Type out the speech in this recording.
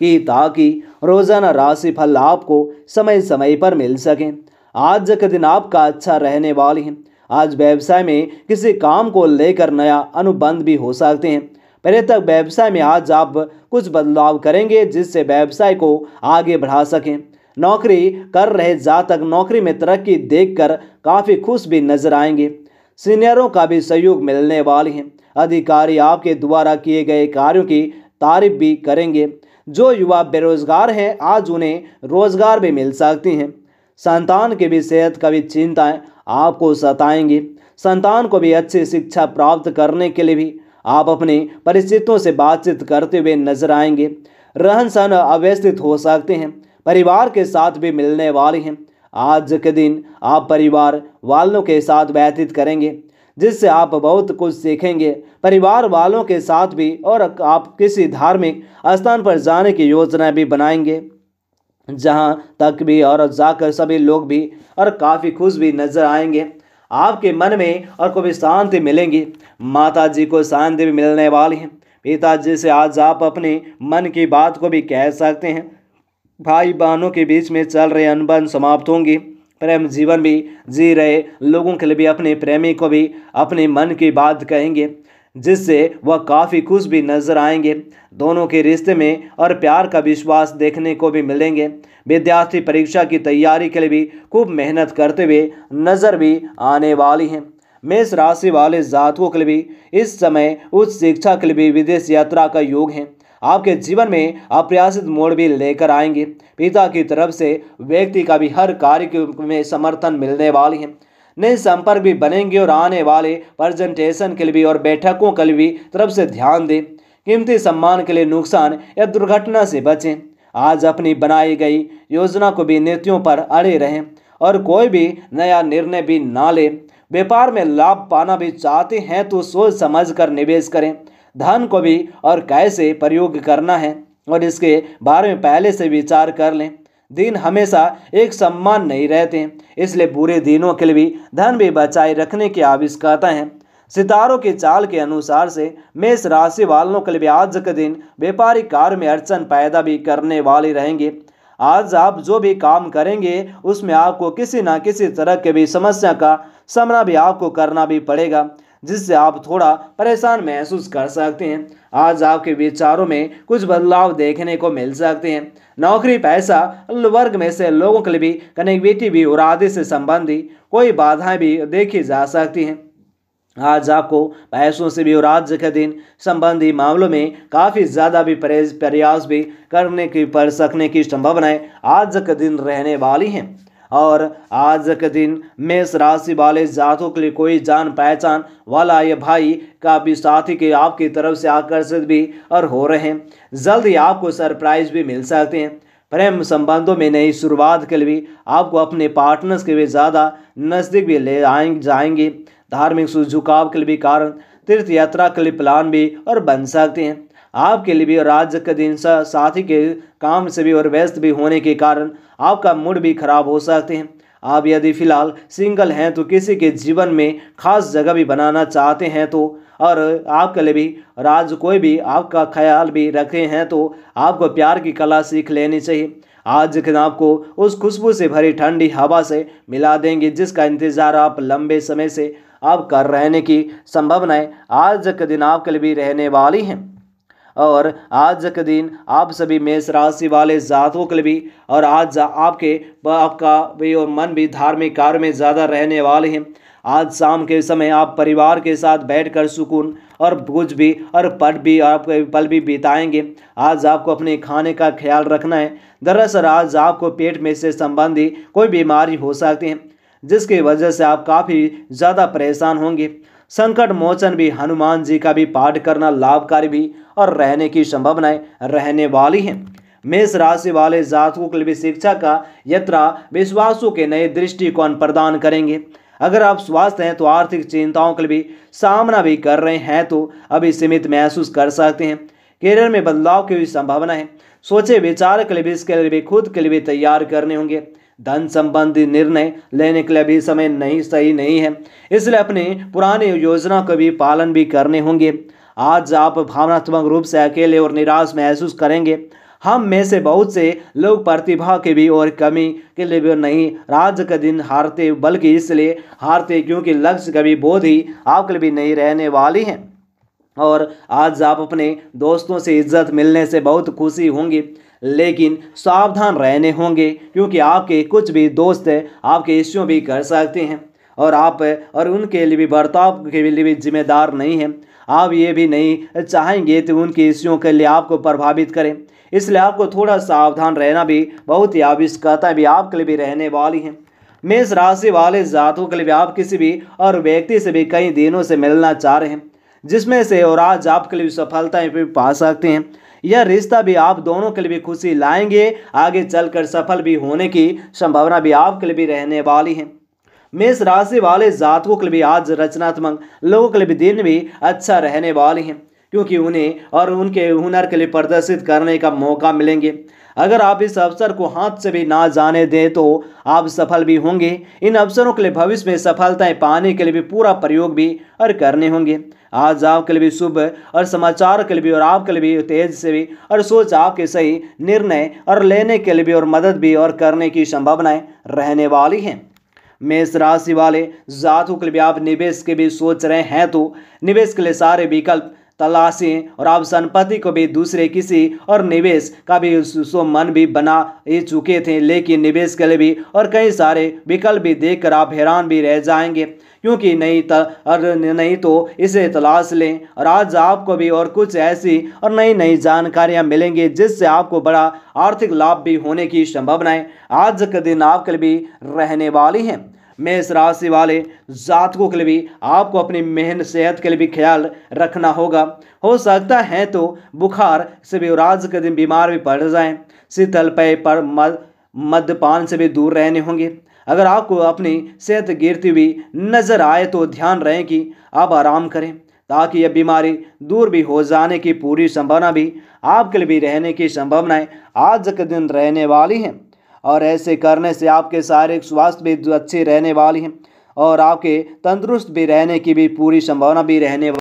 कि ताकि रोज़ाना राशि फल आपको समय समय पर मिल सकें आज का दिन आपका अच्छा रहने वाले हैं आज व्यवसाय में किसी काम को लेकर नया अनुबंध भी हो सकते हैं पहले तक व्यवसाय में आज आप कुछ बदलाव करेंगे जिससे व्यवसाय को आगे बढ़ा सकें नौकरी कर रहे जातक नौकरी में तरक्की देखकर काफ़ी खुश भी नजर आएंगे सीनियरों का भी सहयोग मिलने वाले हैं अधिकारी आपके द्वारा किए गए कार्यों की तारीफ भी करेंगे जो युवा बेरोजगार हैं आज उन्हें रोजगार भी मिल सकती हैं संतान की भी सेहत का भी चिंताएँ आपको सताएंगी संतान को भी अच्छी शिक्षा प्राप्त करने के लिए भी आप अपने परिचितों से बातचीत करते हुए नजर आएंगे रहन सहन अव्यस्थित हो सकते हैं परिवार के साथ भी मिलने वाले हैं आज के दिन आप परिवार वालों के साथ व्यतीत करेंगे जिससे आप बहुत कुछ सीखेंगे परिवार वालों के साथ भी और आप किसी धार्मिक स्थान पर जाने की योजना भी बनाएंगे जहाँ तक भी और जाकर सभी लोग भी और काफ़ी खुश भी नजर आएंगे आपके मन में और को भी शांति मिलेंगी माता जी को शांति भी मिलने वाली है पिताजी से आज आप अपने मन की बात को भी कह सकते हैं भाई बहनों के बीच में चल रहे अनबन समाप्त होंगी प्रेम जीवन भी जी रहे लोगों के लिए भी अपने प्रेमी को भी अपने मन की बात कहेंगे जिससे वह काफ़ी खुश भी नजर आएंगे दोनों के रिश्ते में और प्यार का विश्वास देखने को भी मिलेंगे विद्यार्थी परीक्षा की तैयारी के लिए भी खूब मेहनत करते हुए नज़र भी आने वाली हैं मेष राशि वाले जातकों के लिए भी इस समय उच्च शिक्षा के लिए भी विदेश यात्रा का योग है आपके जीवन में अप्रयासित मोड़ भी लेकर आएंगे पिता की तरफ से व्यक्ति का भी हर कार्य में समर्थन मिलने वाली है नए संपर्क भी बनेंगे और आने वाले प्रेजेंटेशन के लिए भी और बैठकों के लिए भी तरफ से ध्यान दें कीमती सम्मान के लिए नुकसान या दुर्घटना से बचें आज अपनी बनाई गई योजना को भी नीतियों पर अड़े रहें और कोई भी नया निर्णय भी ना लें व्यापार में लाभ पाना भी चाहते हैं तो सोच समझ कर निवेश करें धन को भी और कैसे प्रयोग करना है और इसके बारे में पहले से विचार कर लें दिन हमेशा एक सम्मान नहीं रहते इसलिए बुरे दिनों के लिए भी धन भी बचाए रखने की आवश्यकता है सितारों की चाल के अनुसार से मेष राशि वालों के लिए भी आज के दिन व्यापारिक कार्य में अड़चन पैदा भी करने वाले रहेंगे आज आप जो भी काम करेंगे उसमें आपको किसी ना किसी तरह के भी समस्या का सामना भी आपको करना भी पड़ेगा जिससे आप थोड़ा परेशान महसूस कर सकते हैं आज आपके विचारों में कुछ बदलाव देखने को मिल सकते हैं नौकरी पैसा वर्ग में से लोगों के लिए भी कनेक्टिविटी भी और आदि से संबंधी कोई बाधाएं भी देखी जा सकती हैं आज आपको पैसों से भी और आज के दिन संबंधी मामलों में काफ़ी ज़्यादा भी प्रयास भी करने की पड़ सकने की संभावनाएं आज के दिन रहने वाली हैं और आज के दिन मेष राशि वाले जातों के लिए कोई जान पहचान वाला ये भाई काफ़ी साथी के आपकी तरफ से आकर्षित भी और हो रहे हैं जल्द ही आपको सरप्राइज भी मिल सकते हैं प्रेम संबंधों में नई शुरुआत के लिए आपको अपने पार्टनर्स के भी ज़्यादा नज़दीक भी ले आएंगे जाएंगे धार्मिक झुकाव के लिए भी कारण तीर्थ यात्रा के लिए प्लान भी और बन सकते हैं आपके लिए भी और आज के दिन साथी के काम से भी और व्यस्त भी होने के कारण आपका मूड भी खराब हो सकते हैं आप यदि फिलहाल सिंगल हैं तो किसी के जीवन में खास जगह भी बनाना चाहते हैं तो और आपके लिए भी और आज कोई भी आपका ख्याल भी रखे हैं तो आपको प्यार की कला सीख लेनी चाहिए आज के दिन आपको उस खुशबू से भरी ठंडी हवा से मिला देंगे जिसका इंतज़ार आप लंबे समय से आप कर रहने की संभावनाएं आज के दिन आपके लिए भी रहने वाली हैं और आज के दिन आप सभी मेष राशि वाले जातकों के लिए भी और आज आपके आपका भी और मन भी धार्मिक कार्य में ज़्यादा रहने वाले हैं आज शाम के समय आप परिवार के साथ बैठकर सुकून और कुछ भी और पट भी आपके पल भी बिताएंगे आज आपको अपने खाने का ख्याल रखना है दरअसल आज आपको पेट में से संबंधी कोई बीमारी हो सकती है जिसकी वजह से आप काफ़ी ज़्यादा परेशान होंगे संकट मोचन भी हनुमान जी का भी पाठ करना लाभकारी भी और रहने की संभावनाएं रहने वाली हैं मेष राशि वाले जातकों के लिए भी शिक्षा का यात्रा विश्वासों के नए दृष्टिकोण प्रदान करेंगे अगर आप स्वास्थ्य हैं तो आर्थिक चिंताओं के लिए भी सामना भी कर रहे हैं तो अभी सीमित महसूस कर सकते हैं करियर में बदलाव की भी संभावना है सोचे विचार के लिए भी इसके लिए भी खुद के लिए भी तैयार करने होंगे धन संबंधी निर्णय लेने के लिए भी समय नहीं सही नहीं है इसलिए अपने पुराने योजना का भी पालन भी करने होंगे आज आप भावनात्मक रूप से अकेले और निराश महसूस करेंगे हम में से बहुत से लोग प्रतिभा के भी और कमी के लिए भी नहीं राज्य का दिन हारते बल्कि इसलिए हारते क्योंकि लक्ष्य कभी बोध ही आपके लिए भी नहीं रहने वाली हैं और आज आप अपने दोस्तों से इज्जत मिलने से बहुत खुशी होंगी लेकिन सावधान रहने होंगे क्योंकि आपके कुछ भी दोस्त आपके इश्यू भी कर सकते हैं और आप और उनके लिए भी बर्ताव के लिए भी जिम्मेदार नहीं हैं आप ये भी नहीं चाहेंगे तो उनके इश्यू के लिए आपको प्रभावित करें इसलिए आपको थोड़ा सावधान रहना भी बहुत ही आवश्यकता भी आपके लिए भी रहने वाली हैं मेष राशि वाले जातों के लिए आप किसी भी और व्यक्ति से भी कई दिनों से मिलना चाह रहे हैं जिसमें से और आज आपके लिए सफलताएं भी पा सकते हैं यह रिश्ता भी आप दोनों के लिए भी खुशी लाएंगे आगे चलकर सफल भी होने की संभावना भी आपके लिए भी रहने वाली है मेष राशि वाले जातकों के लिए भी आज रचनात्मक लोगों के लिए भी दिन भी अच्छा रहने वाली है क्योंकि उन्हें और उनके हुनर के लिए प्रदर्शित करने का मौका मिलेंगे अगर आप इस अवसर को हाथ से भी ना जाने दें तो आप सफल भी होंगे इन अवसरों के लिए भविष्य में सफलताएं पाने के लिए भी पूरा प्रयोग भी और करने होंगे आज आपके लिए भी शुभ और समाचार के लिए भी और आपके लिए भी तेज से भी और सोच आपके सही निर्णय और लेने के लिए भी और मदद भी और करने की संभावनाएं रहने वाली हैं मेष राशि वाले जातों के लिए भी आप निवेश के भी सोच रहे हैं तो निवेश के लिए सारे विकल्प तलाशें और आप संपत्ति को भी दूसरे किसी और निवेश का भी सो मन भी बना ही चुके थे लेकिन निवेश के लिए भी और कई सारे विकल्प भी देखकर आप हैरान भी रह जाएंगे क्योंकि नहीं त, और नहीं तो इसे तलाश लें और आज आपको भी और कुछ ऐसी और नई नई जानकारियां मिलेंगी जिससे आपको बड़ा आर्थिक लाभ भी होने की संभावनाएं आज के दिन आपके लिए भी रहने वाली हैं मेष राशि वाले जातकों के लिए भी आपको अपनी मेहनत सेहत के लिए भी ख्याल रखना होगा हो सकता है तो बुखार से भी राज के दिन बीमार भी पड़ जाएं शीतल पेय पर मद्यपान से भी दूर रहने होंगे अगर आपको अपनी सेहत गिरती हुई नजर आए तो ध्यान रहे कि आप आराम करें ताकि यह बीमारी दूर भी हो जाने की पूरी संभावना भी आपके लिए भी रहने की संभावनाएं आज के दिन रहने वाली हैं और ऐसे करने से आपके शारीरिक स्वास्थ्य भी अच्छे रहने वाली हैं और आपके तंदुरुस्त भी रहने की भी पूरी संभावना भी रहने